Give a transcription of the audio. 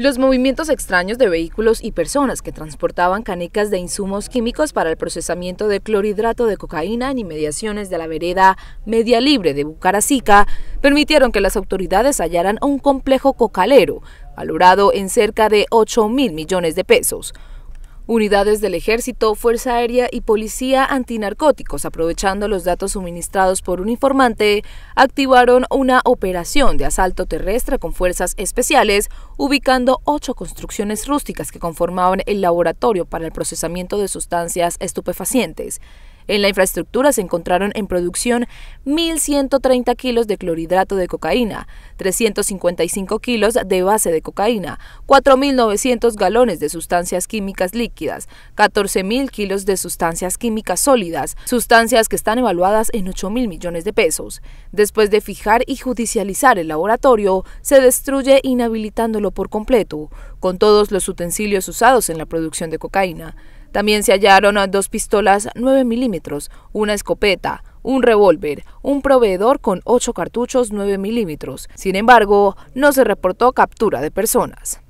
Los movimientos extraños de vehículos y personas que transportaban canecas de insumos químicos para el procesamiento de clorhidrato de cocaína en inmediaciones de la vereda Media Libre de Bucaracica permitieron que las autoridades hallaran un complejo cocalero valorado en cerca de 8 mil millones de pesos Unidades del Ejército, Fuerza Aérea y Policía Antinarcóticos, aprovechando los datos suministrados por un informante, activaron una operación de asalto terrestre con fuerzas especiales, ubicando ocho construcciones rústicas que conformaban el laboratorio para el procesamiento de sustancias estupefacientes. En la infraestructura se encontraron en producción 1.130 kilos de clorhidrato de cocaína, 355 kilos de base de cocaína, 4.900 galones de sustancias químicas líquidas, 14.000 kilos de sustancias químicas sólidas, sustancias que están evaluadas en 8.000 millones de pesos. Después de fijar y judicializar el laboratorio, se destruye inhabilitándolo por completo, con todos los utensilios usados en la producción de cocaína. También se hallaron dos pistolas 9 milímetros, una escopeta, un revólver, un proveedor con ocho cartuchos 9 milímetros. Sin embargo, no se reportó captura de personas.